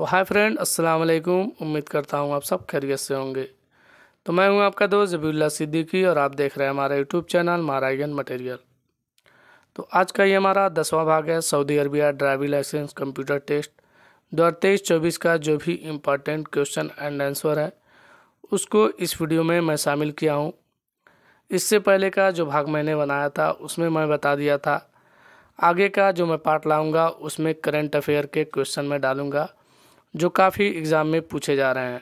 तो hi friend अस्सलाम वालेकुम उम्मीद करता हूँ आप सब खैरियत से होंगे तो मैं हूँ आपका दोस्त जबील्ला सिद्दीकी और आप देख रहे हैं हमारा यूट्यूब चैनल मारागन मटेरियल तो आज का ये हमारा दसवां भाग है Saudi Arabia driving licence computer test दो हज़ार तेईस चौबीस का जो भी इम्पॉर्टेंट क्वेश्चन एंड आंसर है उसको इस वीडियो में मैं शामिल किया हूँ इससे पहले का जो भाग मैंने बनाया था उसमें मैं बता दिया था आगे का जो मैं पार्ट लाऊंगा उसमें करंट अफेयर के क्वेश्चन में डालूंगा जो काफ़ी एग्ज़ाम में पूछे जा रहे हैं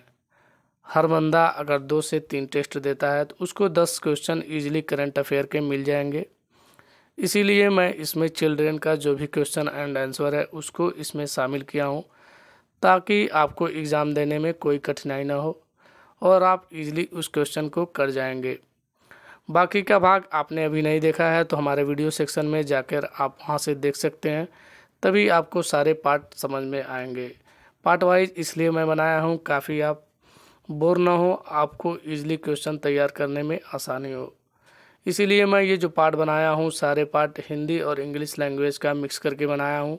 हर बंदा अगर दो से तीन टेस्ट देता है तो उसको दस क्वेश्चन ईजिली करंट अफेयर के मिल जाएंगे इसीलिए मैं इसमें चिल्ड्रेन का जो भी क्वेश्चन एंड आंसर है उसको इसमें शामिल किया हूँ ताकि आपको एग्ज़ाम देने में कोई कठिनाई ना हो और आप इजीली उस क्वेश्चन को कर जाएंगे बाकी का भाग आपने अभी नहीं देखा है तो हमारे वीडियो सेक्शन में जाकर आप वहाँ से देख सकते हैं तभी आपको सारे पार्ट समझ में आएंगे पार्ट वाइज इसलिए मैं बनाया हूँ काफ़ी आप बोर ना हो आपको इजली क्वेश्चन तैयार करने में आसानी हो इसीलिए मैं ये जो पार्ट बनाया हूँ सारे पार्ट हिंदी और इंग्लिश लैंग्वेज का मिक्स करके बनाया हूँ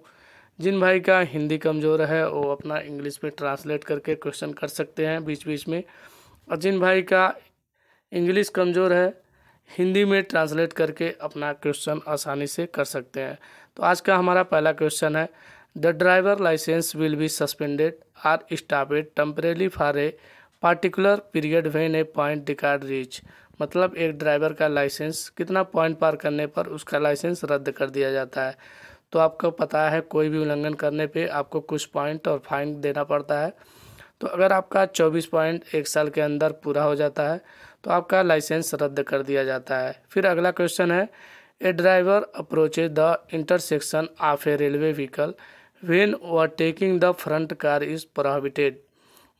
जिन भाई का हिंदी कमज़ोर है वो अपना इंग्लिश में ट्रांसलेट करके क्वेश्चन कर सकते हैं बीच बीच में और जिन भाई का इंग्लिश कमज़ोर है हिंदी में ट्रांसलेट करके अपना क्वेश्चन आसानी से कर सकते हैं तो आज का हमारा पहला क्वेश्चन है The driver license will be suspended or stopped temporarily for a particular period when a point record reach मतलब एक ड्राइवर का लाइसेंस कितना पॉइंट पार करने पर उसका लाइसेंस रद्द कर दिया जाता है तो आपको पता है कोई भी उल्लंघन करने पे आपको कुछ पॉइंट और फाइन देना पड़ता है तो अगर आपका 24 पॉइंट एक साल के अंदर पूरा हो जाता है तो आपका लाइसेंस रद्द कर दिया जाता है फिर अगला क्वेश्चन है a driver approaches the intersection of a railway vehicle when overtaking the front car is prohibited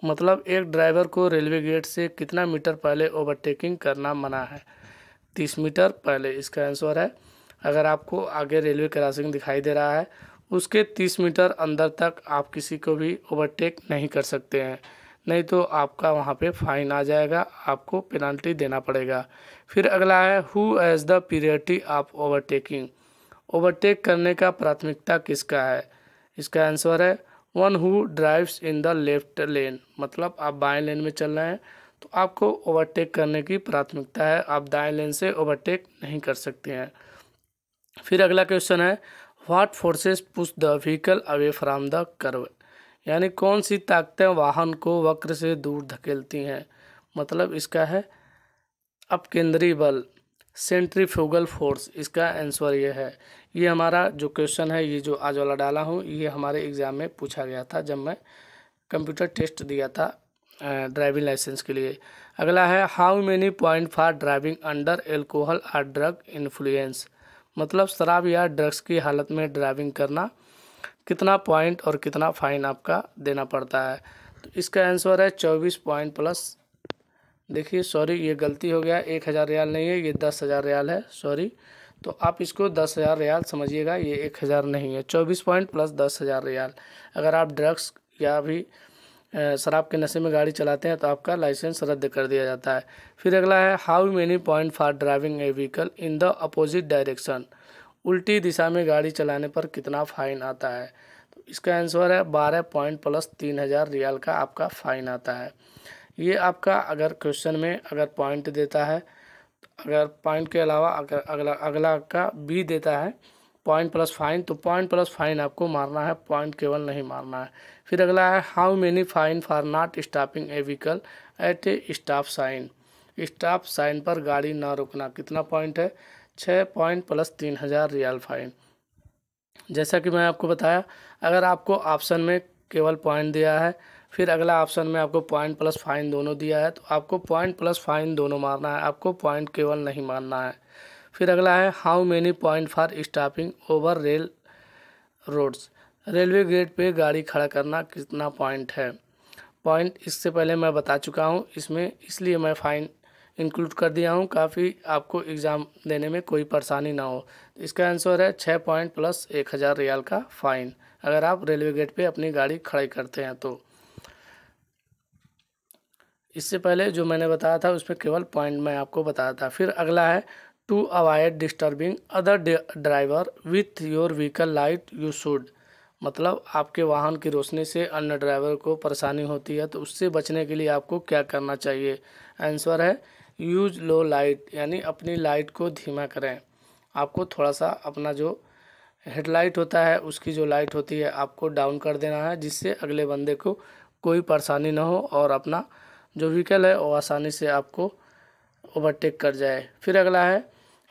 मतलब एक ड्राइवर को रेलवे गेट से कितना मीटर पहले ओवरटेकिंग करना मना है तीस मीटर पहले इसका आंसर है अगर आपको आगे रेलवे क्रॉसिंग दिखाई दे रहा है उसके तीस मीटर अंदर तक आप किसी को भी ओवरटेक नहीं कर सकते हैं नहीं तो आपका वहाँ पे फाइन आ जाएगा आपको पेनल्टी देना पड़ेगा फिर अगला है who has the priority of overtaking overtake करने का प्राथमिकता किसका है इसका आंसर है one who drives in the left lane मतलब आप बाएं लेन में चल रहे हैं तो आपको ओवरटेक करने की प्राथमिकता है आप दाएं लेन से ओवरटेक नहीं कर सकते हैं फिर अगला क्वेश्चन है what forces push the vehicle away from the curve यानी कौन सी ताकतें वाहन को वक्र से दूर धकेलती हैं मतलब इसका है अपकेंद्रीय बल सेंट्रीफ्यूगल फोर्स इसका आंसर यह है ये हमारा जो क्वेश्चन है ये जो आज वाला डाला हूँ ये हमारे एग्ज़ाम में पूछा गया था जब मैं कंप्यूटर टेस्ट दिया था ड्राइविंग लाइसेंस के लिए अगला है how many point for driving under alcohol और ड्रग इन्फ्लुएंस मतलब शराब या ड्रग्स की हालत में ड्राइविंग करना कितना पॉइंट और कितना फ़ाइन आपका देना पड़ता है तो इसका आंसर है चौबीस पॉइंट प्लस देखिए सॉरी ये गलती हो गया एक हज़ार रियाल नहीं है ये दस हज़ार रियाल है सॉरी तो आप इसको दस हज़ार रियाल समझिएगा ये एक हज़ार नहीं है चौबीस पॉइंट प्लस दस हज़ार रियाल अगर आप ड्रग्स या भी शराब के नशे में गाड़ी चलाते हैं तो आपका लाइसेंस रद्द कर दिया जाता है फिर अगला है how many point for driving a vehicle in the opposite direction उल्टी दिशा में गाड़ी चलाने पर कितना फ़ाइन आता है तो इसका आंसर है बारह पॉइंट प्लस तीन हज़ार रियाल का आपका फ़ाइन आता है ये आपका अगर क्वेश्चन में अगर पॉइंट देता है अगर पॉइंट के अलावा अगर अगला अगला का बी देता है पॉइंट प्लस फाइन तो पॉइंट प्लस फाइन आपको मारना है पॉइंट केवल नहीं मारना है फिर अगला है how many fine for not stopping a vehicle at a stop sign stop sign पर गाड़ी ना रुकना कितना पॉइंट है छः पॉइंट प्लस तीन हज़ार रियाल फाइन जैसा कि मैं आपको बताया अगर आपको ऑप्शन में केवल पॉइंट दिया है फिर अगला ऑप्शन में आपको पॉइंट प्लस फाइन दोनों दिया है तो आपको पॉइंट प्लस फाइन दोनों मारना है आपको पॉइंट केवल नहीं मारना है फिर अगला है how many point for stopping over railroads railway gate पे गाड़ी खड़ा करना कितना पॉइंट है पॉइंट इससे पहले मैं बता चुका हूँ इसमें इसलिए मैं फाइन इंक्लूड कर दिया हूँ काफ़ी आपको एग्ज़ाम देने में कोई परेशानी ना हो तो इसका आंसर है छः पॉइंट प्लस एक हज़ार रियाल का फ़ाइन अगर आप रेलवे गेट पे अपनी गाड़ी खड़ी करते हैं तो इससे पहले जो मैंने बताया था उसमें केवल पॉइंट मैं आपको बताया था फिर अगला है to avoid disturbing other driver with your vehicle light you should मतलब आपके वाहन की रोशनी से अन्य ड्राइवर को परेशानी होती है तो उससे बचने के लिए आपको क्या करना चाहिए आंसर है यूज लो लाइट यानी अपनी लाइट को धीमा करें आपको थोड़ा सा अपना जो हेडलाइट होता है उसकी जो लाइट होती है आपको डाउन कर देना है जिससे अगले बंदे को कोई परेशानी ना हो और अपना जो व्हीकल है वो आसानी से आपको ओवरटेक कर जाए फिर अगला है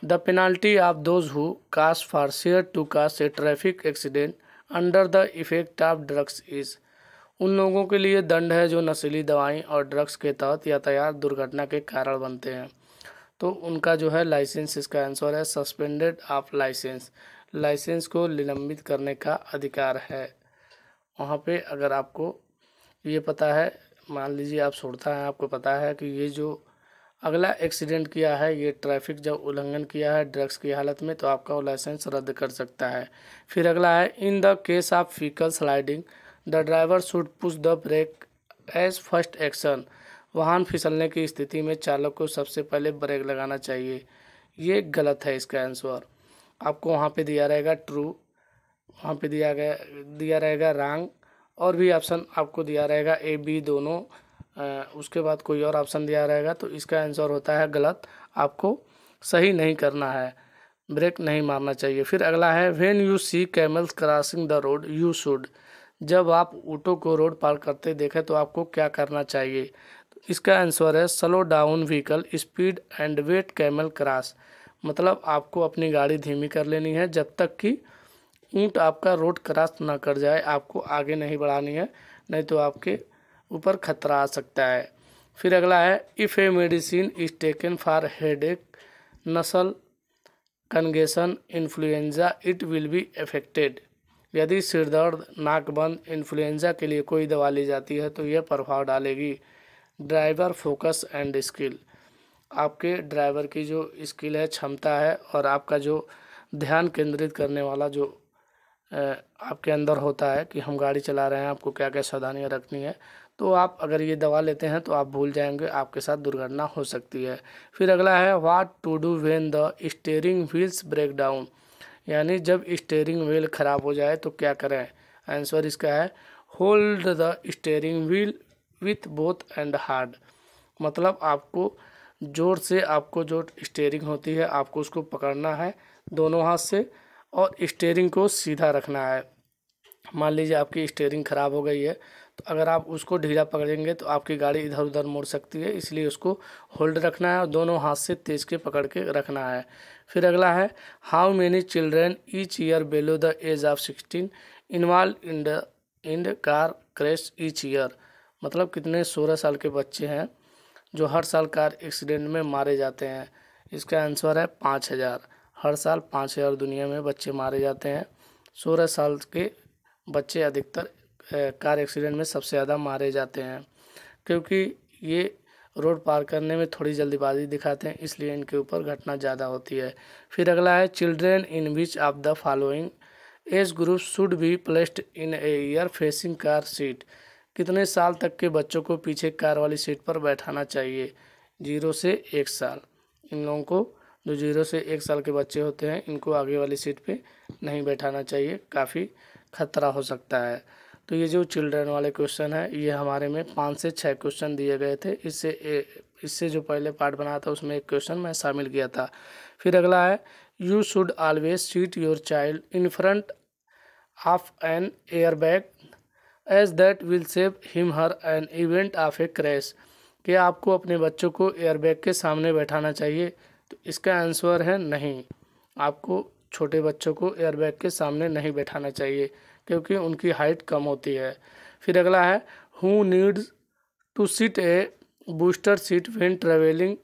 the penalty of those who cause for सेयर to cause a traffic accident under the effect of drugs is उन लोगों के लिए दंड है जो नशीली दवाएं और ड्रग्स के तहत यातायात दुर्घटना के कारण बनते हैं तो उनका जो है लाइसेंस इसका आंसर है सस्पेंडेड ऑफ लाइसेंस लाइसेंस को निलंबित करने का अधिकार है वहाँ पे अगर आपको ये पता है मान लीजिए आप छोड़ता है आपको पता है कि ये जो अगला एक्सीडेंट किया है ये ट्रैफिक जब उल्लंघन किया है ड्रग्स की हालत में तो आपका वो लाइसेंस रद्द कर सकता है फिर अगला है in the case of vehicle sliding the driver should push the brake as first action वाहन फिसलने की स्थिति में चालक को सबसे पहले ब्रेक लगाना चाहिए ये गलत है इसका आंसर आपको वहाँ पे दिया रहेगा ट्रू वहाँ पे दिया गया दिया रहेगा रॉन्ग और भी ऑप्शन आपको दिया रहेगा ए बी दोनों उसके बाद कोई और ऑप्शन दिया रहेगा तो इसका आंसर होता है गलत आपको सही नहीं करना है ब्रेक नहीं मारना चाहिए फिर अगला है when you see camels crossing the road you should जब आप ऊँटों को रोड पार करते देखें तो आपको क्या करना चाहिए इसका आंसर है slow down vehicle speed and wait camel cross मतलब आपको अपनी गाड़ी धीमी कर लेनी है जब तक कि ऊँट आपका रोड क्रॉस ना कर जाए आपको आगे नहीं बढ़ानी है नहीं तो आपके ऊपर खतरा आ सकता है फिर अगला है if a medicine is taken for headache nasal congestion influenza it will be affected यदि सिरदर्द नाकबंद इन्फ्लुएंजा के लिए कोई दवा ली जाती है तो यह प्रभाव डालेगी ड्राइवर फोकस एंड स्किल आपके ड्राइवर की जो स्किल है क्षमता है और आपका जो ध्यान केंद्रित करने वाला जो आपके अंदर होता है कि हम गाड़ी चला रहे हैं आपको क्या क्या सावधानियाँ रखनी है तो आप अगर ये दवा लेते हैं तो आप भूल जाएंगे आपके साथ दुर्घटना हो सकती है फिर अगला है what to do when the steering wheels break down यानी जब स्टेयरिंग व्हील ख़राब हो जाए तो क्या करें आंसर इसका है hold the steering wheel with both hand hard मतलब आपको जोर से आपको जो स्टेयरिंग होती है आपको उसको पकड़ना है दोनों हाथ से और स्टेयरिंग को सीधा रखना है मान लीजिए आपकी स्टेयरिंग ख़राब हो गई है तो अगर आप उसको ढीला पकड़ेंगे तो आपकी गाड़ी इधर उधर मोड़ सकती है इसलिए उसको होल्ड रखना है और दोनों हाथ से तेज के पकड़ के रखना है फिर अगला है how many children each year below the age of sixteen involve in the end car crash each year मतलब कितने सोलह साल के बच्चे हैं जो हर साल कार एक्सीडेंट में मारे जाते हैं इसका आंसर है पाँच हज़ार हर साल पाँच हज़ार दुनिया में बच्चे मारे जाते हैं सोलह साल के बच्चे अधिकतर कार एक्सीडेंट में सबसे ज़्यादा मारे जाते हैं क्योंकि ये रोड पार करने में थोड़ी जल्दीबाजी दिखाते हैं इसलिए इनके ऊपर घटना ज़्यादा होती है फिर अगला है children in which of the following age group should be placed in a rear facing car seat कितने साल तक के बच्चों को पीछे कार वाली सीट पर बैठाना चाहिए जीरो से एक साल इन लोगों को जो जीरो से एक साल के बच्चे होते हैं इनको आगे वाली सीट पे नहीं बैठाना चाहिए काफ़ी खतरा हो सकता है तो ये जो चिल्ड्रन वाले क्वेश्चन है ये हमारे में पाँच से छः क्वेश्चन दिए गए थे इससे इससे जो पहले पार्ट बना था उसमें एक क्वेश्चन मैं शामिल किया था फिर अगला है you should always seat your child in front of an air bag as that will save him her in event of a crash कि आपको अपने बच्चों को एयरबैग के सामने बैठाना चाहिए तो इसका आंसर है नहीं आपको छोटे बच्चों को एयरबैग के सामने नहीं बैठाना चाहिए क्योंकि उनकी हाइट कम होती है फिर अगला है who needs to seat a booster seat when travelling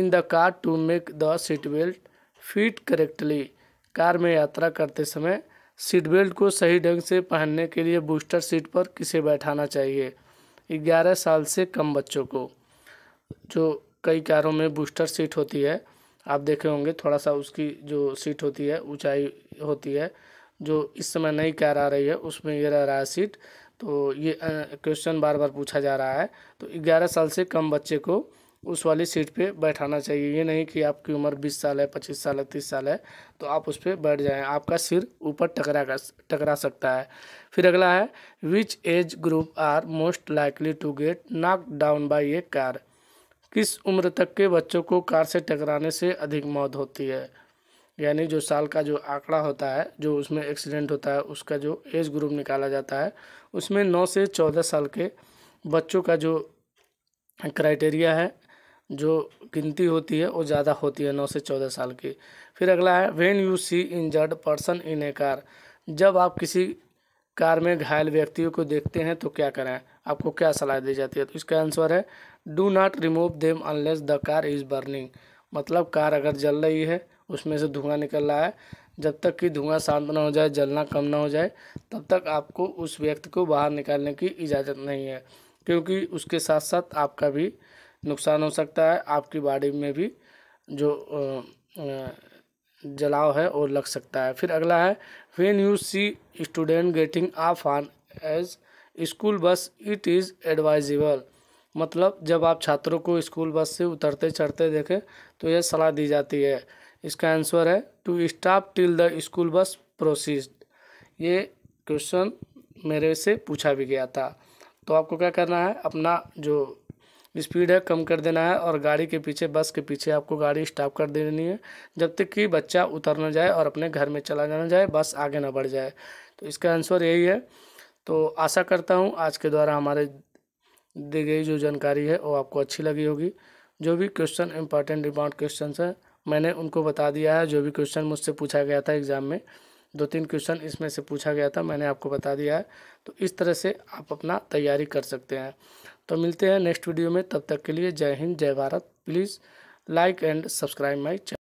in the car to make the seat belt fit correctly car में यात्रा करते समय सीट बेल्ट को सही ढंग से पहनने के लिए बूस्टर सीट पर किसे बैठाना चाहिए ग्यारह साल से कम बच्चों को जो कई कारों में बूस्टर सीट होती है आप देखे होंगे थोड़ा सा उसकी जो सीट होती है ऊंचाई होती है जो इस समय नई कार आ रही है उसमें ये रह रहा है सीट तो ये क्वेश्चन बार बार पूछा जा रहा है तो ग्यारह साल से कम बच्चे को उस वाली सीट पे बैठाना चाहिए ये नहीं कि आपकी उम्र बीस साल है पच्चीस साल है तीस साल है तो आप उस पर बैठ जाएं आपका सिर ऊपर टकरा कर टकरा सकता है फिर अगला है which age group are most likely to get knock down by a car किस उम्र तक के बच्चों को कार से टकराने से अधिक मौत होती है यानी जो साल का जो आंकड़ा होता है जो उसमें एक्सीडेंट होता है उसका जो एज ग्रुप निकाला जाता है उसमें नौ से चौदह साल के बच्चों का जो क्राइटेरिया है जो गिनती होती है वो ज़्यादा होती है नौ से चौदह साल की फिर अगला है when you see injured person in a car जब आप किसी कार में घायल व्यक्तियों को देखते हैं तो क्या करें आपको क्या सलाह दी जाती है तो इसका आंसर है do not remove them unless the car is burning मतलब कार अगर जल रही है उसमें से धुआं निकल रहा है जब तक कि धुआं शांत ना हो जाए जलना कम ना हो जाए तब तक आपको उस व्यक्ति को बाहर निकालने की इजाज़त नहीं है क्योंकि उसके साथ साथ आपका भी नुकसान हो सकता है आपकी बॉडी में भी जो जलाव है वो लग सकता है फिर अगला है when you see student getting off on as school bus it is advisable मतलब जब आप छात्रों को स्कूल बस से उतरते चढ़ते देखें तो यह सलाह दी जाती है इसका आंसर है to stop till the school bus proceeds ये क्वेश्चन मेरे से पूछा भी गया था तो आपको क्या करना है अपना जो स्पीड है कम कर देना है और गाड़ी के पीछे बस के पीछे आपको गाड़ी स्टॉप कर देनी है जब तक कि बच्चा उतर ना जाए और अपने घर में चला जाना जाए बस आगे ना बढ़ जाए तो इसका आंसर यही है तो आशा करता हूँ आज के द्वारा हमारे दी गई जो जानकारी है वो आपको अच्छी लगी होगी जो भी क्वेश्चन इंपॉर्टेंट रिमांड क्वेश्चन है मैंने उनको बता दिया है जो भी क्वेश्चन मुझसे पूछा गया था एग्ज़ाम में दो तीन क्वेश्चन इसमें से पूछा गया था मैंने आपको बता दिया है तो इस तरह से आप अपना तैयारी कर सकते हैं तो मिलते हैं नेक्स्ट वीडियो में तब तक के लिए जय हिंद जय Bharat please like and subscribe my channel